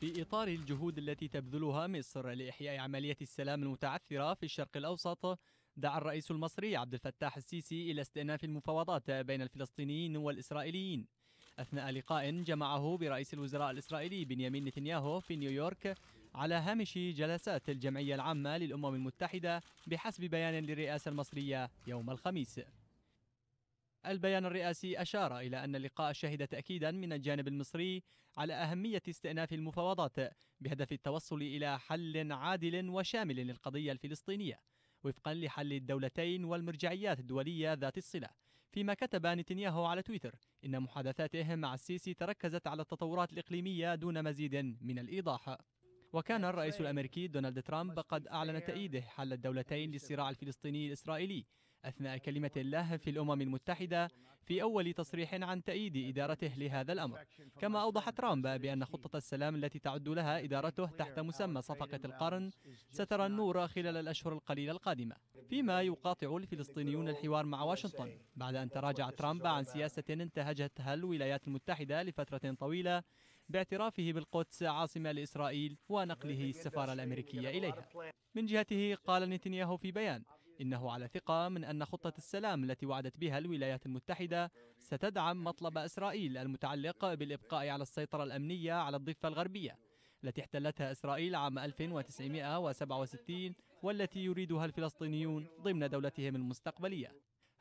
في إطار الجهود التي تبذلها مصر لإحياء عملية السلام المتعثرة في الشرق الأوسط دعا الرئيس المصري عبد الفتاح السيسي إلى استئناف المفاوضات بين الفلسطينيين والإسرائيليين أثناء لقاء جمعه برئيس الوزراء الإسرائيلي بنيامين نتنياهو في نيويورك على هامش جلسات الجمعية العامة للأمم المتحدة بحسب بيان للرئاسة المصرية يوم الخميس البيان الرئاسي أشار إلى أن اللقاء شهد تأكيدا من الجانب المصري على أهمية استئناف المفاوضات بهدف التوصل إلى حل عادل وشامل للقضية الفلسطينية وفقا لحل الدولتين والمرجعيات الدولية ذات الصلة فيما كتب نتنياهو على تويتر إن محادثاته مع السيسي تركزت على التطورات الإقليمية دون مزيد من الإيضاح وكان الرئيس الأمريكي دونالد ترامب قد أعلن تأييده حل الدولتين للصراع الفلسطيني الإسرائيلي أثناء كلمة له في الأمم المتحدة في أول تصريح عن تأييد إدارته لهذا الأمر كما أوضح ترامب بأن خطة السلام التي تعد لها إدارته تحت مسمى صفقة القرن سترى النور خلال الأشهر القليلة القادمة فيما يقاطع الفلسطينيون الحوار مع واشنطن بعد أن تراجع ترامب عن سياسة انتهجتها الولايات المتحدة لفترة طويلة باعترافه بالقدس عاصمة لإسرائيل ونقله السفارة الأمريكية إليها من جهته قال نتنياهو في بيان إنه على ثقة من أن خطة السلام التي وعدت بها الولايات المتحدة ستدعم مطلب إسرائيل المتعلق بالإبقاء على السيطرة الأمنية على الضفة الغربية التي احتلتها إسرائيل عام 1967 والتي يريدها الفلسطينيون ضمن دولتهم المستقبلية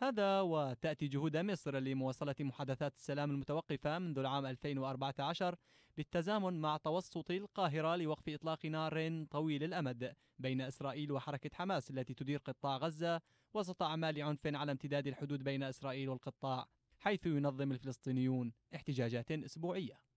هذا وتأتي جهود مصر لمواصلة محادثات السلام المتوقفة منذ العام 2014 بالتزامن مع توسط القاهرة لوقف إطلاق نار طويل الأمد بين إسرائيل وحركة حماس التي تدير قطاع غزة وسط أعمال عنف على امتداد الحدود بين إسرائيل والقطاع حيث ينظم الفلسطينيون احتجاجات أسبوعية